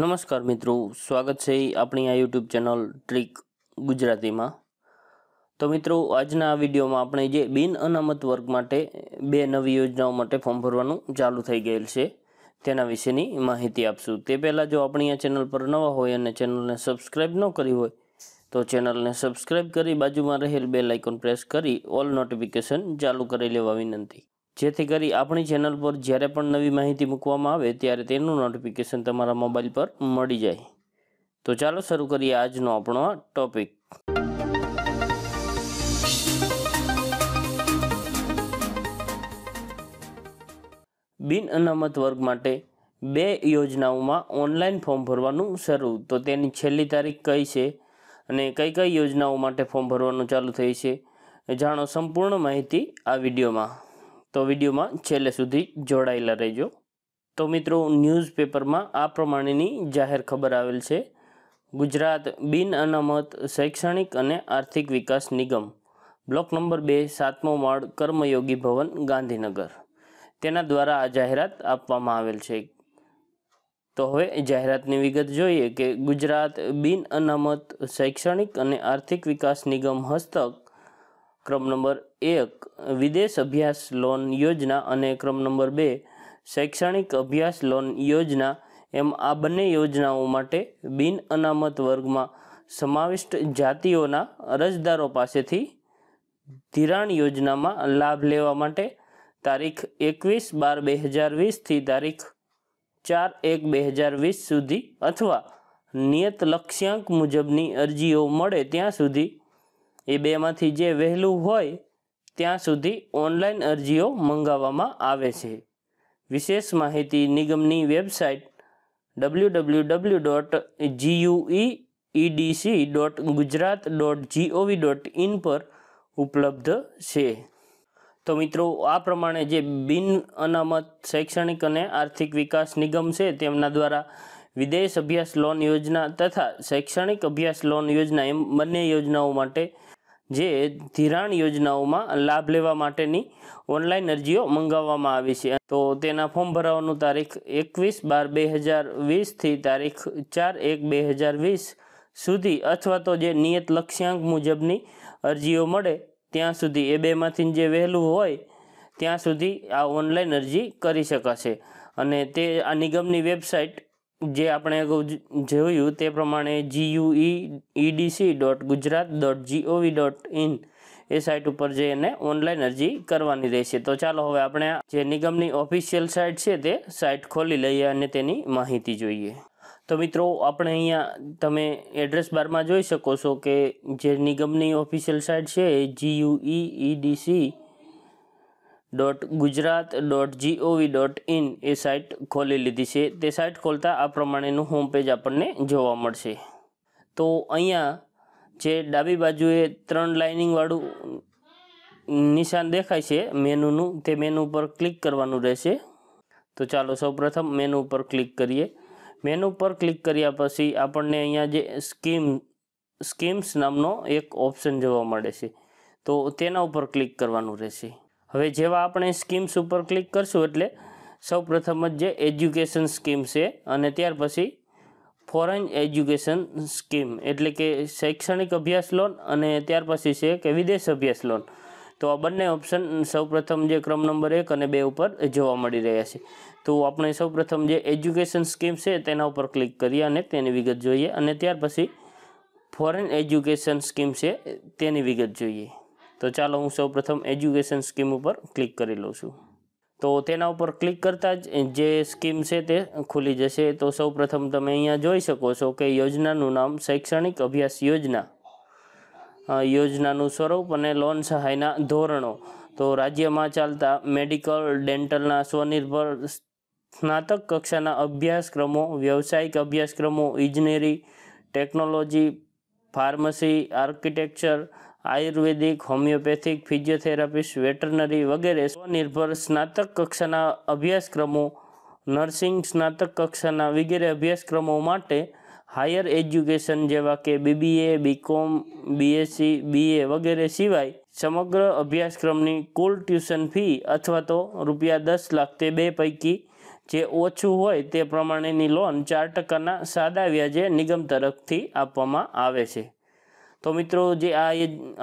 નમસ્કાર મિત્રો સ્વાગત છે આપણી આ યુટ્યુબ ચેનલ ટ્રીક ગુજરાતીમાં તો મિત્રો આજના વિડીયોમાં આપણે જે બિન અનામત વર્ગ માટે બે નવી યોજનાઓ માટે ફોર્મ ભરવાનું ચાલુ થઈ ગયેલ છે તેના વિશેની માહિતી આપશું તે પહેલાં જો આપણી આ ચેનલ પર નવા હોય અને ચેનલને સબસ્ક્રાઈબ ન કરી હોય તો ચેનલને સબસ્ક્રાઈબ કરી બાજુમાં રહેલ બે લાઇકોન પ્રેસ કરી ઓલ નોટિફિકેશન ચાલુ કરી લેવા વિનંતી જેથી કરી આપણી ચેનલ પર જ્યારે પણ નવી માહિતી મૂકવામાં આવે ત્યારે તેનું નોટિફિકેશન તમારા મોબાઈલ પર મળી જાય તો ચાલો શરૂ કરીએ આજનો આપણો ટોપિક બિન અનામત વર્ગ માટે બે યોજનાઓમાં ઓનલાઈન ફોર્મ ભરવાનું શરૂ તો તેની છેલ્લી તારીખ કઈ છે અને કઈ કઈ યોજનાઓ માટે ફોર્મ ભરવાનું ચાલુ થઈ છે જાણો સંપૂર્ણ માહિતી આ વિડીયોમાં તો વિડીયોમાં છેલ્લે સુધી જોડાયેલા રહેજો તો મિત્રો ન્યૂઝપેપરમાં આ પ્રમાણેની જાહેર ખબર આવેલ છે ગુજરાત બિન અનામત શૈક્ષણિક અને આર્થિક વિકાસ નિગમ બ્લોક નંબર બે સાતમો માળ કર્મયોગી ભવન ગાંધીનગર તેના દ્વારા આ જાહેરાત આપવામાં આવેલ છે તો હવે જાહેરાતની વિગત જોઈએ કે ગુજરાત બિન અનામત શૈક્ષણિક અને આર્થિક વિકાસ નિગમ હસ્તક ક્રમ નંબર એક વિદેશ અભ્યાસ લોન યોજના અને ક્રમ નંબર બે શૈક્ષણિક અભ્યાસ લોન યોજના એમ આ બંને યોજનાઓ માટે બિન અનામત વર્ગમાં સમાવિષ્ટ જાતિઓના અરજદારો પાસેથી ધિરાણ યોજનામાં લાભ લેવા માટે તારીખ એકવીસ બાર બે હજાર વીસથી તારીખ ચાર એક બે હજાર વીસ સુધી અથવા નિયત લક્ષ્યાંક મુજબની અરજીઓ મળે ત્યાં સુધી એ બેમાંથી જે વહેલું હોય ત્યાં સુધી ઓનલાઈન અરજીઓ મંગાવવામાં આવે છે વિશેષ માહિતી નિગમની website W W W dot GUE EDC dot Gujarat dot GOV dot in પર ઉપલબ્ધ છે તો મિત્રો આ પ્રમાણે જે બિન અનામત શૈક્ષણિક અને આર્થિક વિકાસ નિગમ છે તેમના દ્વારા વિદેશ અભ્યાસ લોન યોજના તથા શૈક્ષણિક અભ્યાસ લોન યોજના એમ બંને યોજનાઓ માટે જે ધિરાણ યોજનાઓમાં લાભ લેવા માટેની ઓનલાઈન અરજીઓ મંગાવવામાં આવી છે તો તેના ફોર્મ ભરાવવાનું તારીખ એકવીસ બાર બે હજાર વીસથી તારીખ ચાર એક બે હજાર વીસ સુધી અથવા તો જે નિયત લક્ષ્યાંક મુજબની અરજીઓ મળે ત્યાં સુધી એ બેમાંથી જે વહેલું હોય ત્યાં સુધી આ ઓનલાઈન અરજી કરી શકાશે અને તે આ નિગમની વેબસાઇટ જે આપણે જોયું તે પ્રમાણે GUE EDC dot Gujarat dot GOV dot in એ સાઇટ ઉપર જઈને ઓનલાઈન અરજી કરવાની રહેશે તો ચાલો હવે આપણે જે નિગમની ઓફિશિયલ સાઇટ છે તે સાઇટ ખોલી લઈએ અને તેની માહિતી જોઈએ તો મિત્રો આપણે અહીંયા તમે એડ્રેસ બારમાં જોઈ શકો છો કે જે નિગમની ઓફિશિયલ સાઇટ છે એ GUE EDC dot Gujarat dot GOV dot in એ સાઇટ ખોલી લીધી છે તે સાઇટ ખોલતા આ પ્રમાણેનું હોમ પેજ આપણને જોવા મળશે તો અહીંયા જે ડાબી બાજુએ ત્રણ લાઇનિંગવાળું નિશાન દેખાય છે મેનુનું તે મેનુ ઉપર ક્લિક કરવાનું રહેશે તો ચાલો સૌપ્રથમ મેનુ ઉપર ક્લિક કરીએ મેનુ પર ક્લિક કર્યા પછી આપણને અહીંયા જે સ્કીમ સ્કીમ્સ નામનો એક ઓપ્શન જોવા મળે છે તો તેના ઉપર ક્લિક કરવાનું રહેશે હવે જેવા આપણે સ્કીમ્સ ઉપર ક્લિક કરશું એટલે સૌ પ્રથમ જ જે એજ્યુકેશન સ્કીમ છે અને ત્યાર પછી ફોરેન એજ્યુકેશન સ્કીમ એટલે કે શૈક્ષણિક અભ્યાસ લોન અને ત્યાર પછી છે કે વિદેશ અભ્યાસ લોન તો આ બંને ઓપ્શન સૌપ્રથમ જે ક્રમ નંબર એક અને બે ઉપર જોવા મળી રહ્યા છે તો આપણે સૌપ્રથમ જે એજ્યુકેશન સ્કીમ છે તેના ઉપર ક્લિક કરીએ અને તેની વિગત જોઈએ અને ત્યાર પછી ફોરેન એજ્યુકેશન સ્કીમ છે તેની વિગત જોઈએ તો ચાલો હું સૌપ્રથમ એજ્યુકેશન સ્કીમ ઉપર ક્લિક કરી લઉં છું તો તેના ઉપર ક્લિક કરતાં જ જે સ્કીમ છે તે ખુલી જશે તો સૌપ્રથમ તમે અહીંયા જોઈ શકો છો કે યોજનાનું નામ શૈક્ષણિક અભ્યાસ યોજના યોજનાનું સ્વરૂપ અને લોન સહાયના ધોરણો તો રાજ્યમાં ચાલતા મેડિકલ ડેન્ટલના સ્વનિર્ભર સ્નાતક કક્ષાના અભ્યાસક્રમો વ્યવસાયિક અભ્યાસક્રમો ઇજનેરી technology pharmacy architecture ayurvedic homeopathic physiotherapist veterinary વગેરે સ્વનિર્ભર સ્નાતક કક્ષાના અભ્યાસક્રમો નર્સિંગ સ્નાતક કક્ષાના વગેરે અભ્યાસક્રમો માટે હાયર એજ્યુકેશન જેવા કે બીબીએ બીકોમ બીએસસી બીએ વગેરે સિવાય સમગ્ર અભ્યાસક્રમની કુલ ટ્યુશન ફી અથવા તો રૂપિયા દસ લાખ તે બે પૈકી જે ઓછું હોય તે પ્રમાણેની લોન ચાર ટકાના સાદા વ્યાજે નિગમ તરફથી આપવામાં આવે છે તો મિત્રો જે આ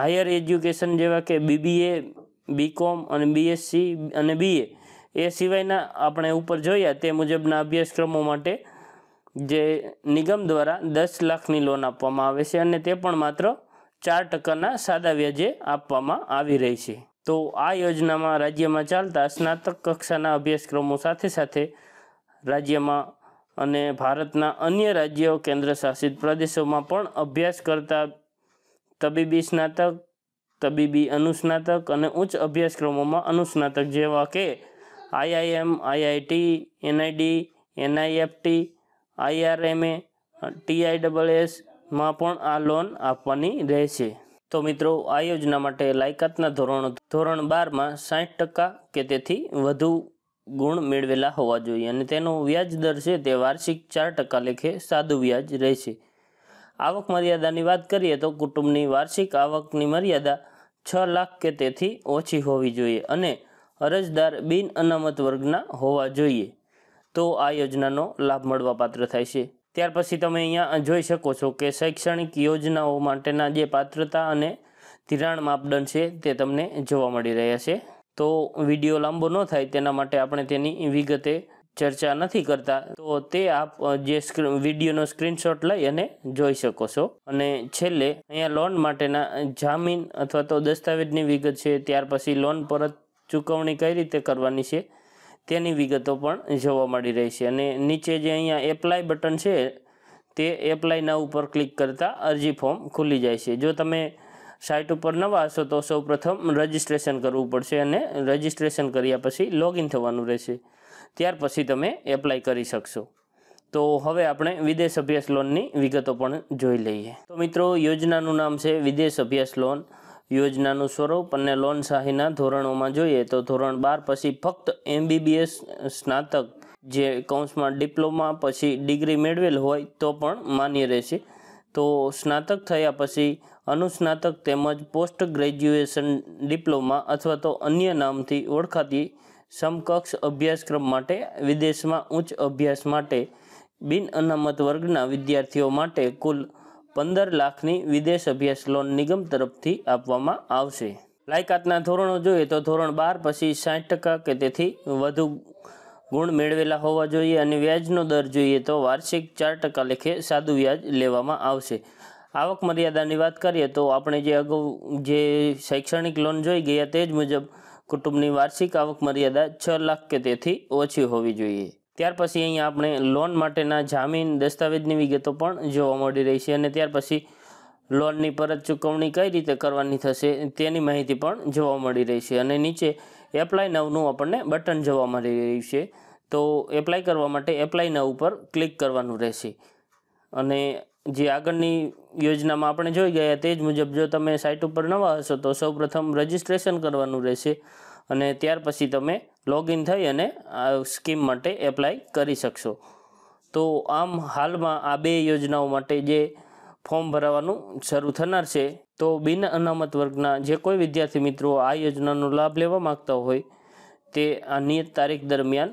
હાયર એજ્યુકેશન જેવા કે બીબીએ બીકોમ અને બીએસસી અને બીએ એ સિવાયના આપણે ઉપર જોયા તે મુજબના અભ્યાસક્રમો માટે જે નિગમ દ્વારા દસ લાખની લોન આપવામાં આવે છે અને તે પણ માત્ર ચાર ટકાના સાદા વ્યાજે આપવામાં આવી રહી છે તો આ યોજનામાં રાજ્યમાં ચાલતા સ્નાતક કક્ષાના અભ્યાસક્રમો સાથે સાથે રાજ્યમાં અને ભારતના અન્ય રાજ્યો કેન્દ્રશાસિત પ્રદેશોમાં પણ અભ્યાસ કરતા તબીબી સ્નાતક તબીબી અનુસ્નાતક અને ઉચ્ચ અભ્યાસક્રમોમાં અનુસ્નાતક જેવા કે IIM IIT NID NIFT IRMA ટીઆઈડબલએસમાં પણ આ લોન આપવાની રહેશે તો મિત્રો આ યોજના માટે લાયકાતના ધોરણો ધોરણ બારમાં સાઠ ટકા કે તેથી વધુ ગુણ મેળવેલા હોવા જોઈએ અને તેનો વ્યાજ દર છે તે વાર્ષિક ચાર ટકા લેખે સાદું વ્યાજ રહેશે આવક મર્યાદાની વાત કરીએ તો કુટુંબની વાર્ષિક આવકની મર્યાદા છ લાખ કે તેથી ઓછી હોવી જોઈએ અને અરજદાર બિન અનામત વર્ગના હોવા જોઈએ તો આ યોજનાનો લાભ મળવા પાત્ર થાય છે ત્યાર પછી તમે અહીંયા જોઈ શકો છો કે શૈક્ષણિક યોજનાઓ માટેના જે પાત્રતા અને ધિરાણ માપદંડ છે તે તમને જોવા મળી રહ્યા છે તો વિડીયો લાંબો ન થાય તેના માટે આપણે તેની વિગતે ચર્ચા નથી કરતા તો તે આપ જે વિડીયોનો સ્ક્રીનશોટ લઈ અને જોઈ શકો છો અને છેલ્લે અહીંયા લોન માટેના જામીન અથવા તો દસ્તાવેજની વિગત છે ત્યાર પછી લોન પરત ચૂકવણી કઈ રીતે કરવાની છે તેની વિગતો પણ જોવા મળી રહી છે અને નીચે જે અહીંયા એપ્લાય બટન છે તે એપ્લાયના ઉપર ક્લિક કરતાં અરજી ફોર્મ ખુલી જાય છે જો તમે સાઇટ ઉપર નવા હશો તો સૌપ્રથમ રજિસ્ટ્રેશન કરવું પડશે અને રજિસ્ટ્રેશન કર્યા પછી લોગિન થવાનું રહેશે ત્યાર પછી તમે એપ્લાય કરી શકશો તો હવે આપણે વિદેશ અભ્યાસ લોનની વિગતો પણ જોઈ લઈએ તો મિત્રો યોજનાનું નામ છે વિદેશ અભ્યાસ લોન યોજનાનું સ્વરૂપ અને લોન સહાયના ધોરણોમાં જોઈએ તો ધોરણ બાર પછી ફક્ત એમબીબીએસ સ્નાતક જે કૌંસમાં ડિપ્લોમા પછી ડિગ્રી મેળવેલ હોય તો પણ માન્ય રહેશે તો સ્નાતક થયા પછી અનુસ્નાતક તેમજ પોસ્ટ ગ્રેજ્યુએશન ડિપ્લોમા અથવા તો અન્ય નામથી ઓળખાતી સમકક્ષ અભ્યાસક્રમ માટે વિદેશમાં ઉચ્ચ અભ્યાસ માટે બિન અનામત વર્ગના વિદ્યાર્થીઓ માટે કુલ પંદર લાખની વિદેશ અભ્યાસ લોન નિગમ તરફથી આપવામાં આવશે લાયકાતના ધોરણો જોઈએ તો ધોરણ બાર પછી સાઠ ટકા કે તેથી વધુ ગુણ મેળવેલા હોવા જોઈએ અને વ્યાજનો દર જોઈએ તો વાર્ષિક ચાર ટકા લેખે સાદું વ્યાજ લેવામાં આવશે આવક મર્યાદાની વાત કરીએ તો આપણે જે અગાઉ જે શૈક્ષણિક લોન જોઈ ગયા તે જ મુજબ કુટુંબની વાર્ષિક આવક મર્યાદા છ લાખ કે તેથી ઓછી હોવી જોઈએ ત્યાર પછી અહીંયા આપણે લોન માટેના જામીન દસ્તાવેજની વિગતો પણ જોવા મળી રહી છે અને ત્યાર પછી લોનની પરત ચૂકવણી કઈ રીતે કરવાની થશે તેની માહિતી પણ જોવા મળી રહી છે અને નીચે એપ્લાય નવનું આપણને બટન જોવા મળી રહ્યું છે તો એપ્લાય કરવા માટે એપ્લાય નવ ઉપર ક્લિક કરવાનું રહેશે અને જે આગળની યોજનામાં આપણે જોઈ ગયા તે જ મુજબ જો તમે સાઇટ ઉપર નવા હશો તો સૌપ્રથમ રજિસ્ટ્રેશન કરવાનું રહેશે અને ત્યાર પછી તમે લોગિન થઈ અને આ સ્કીમ માટે એપ્લાય કરી શકશો તો આમ હાલમાં આ બે યોજનાઓ માટે જે ફોર્મ ભરાવાનું શરૂ થનાર છે તો બિન અનામત વર્ગના જે કોઈ વિદ્યાર્થી મિત્રો આ યોજનાનો લાભ લેવા માગતા હોય તે આ નિયત તારીખ દરમિયાન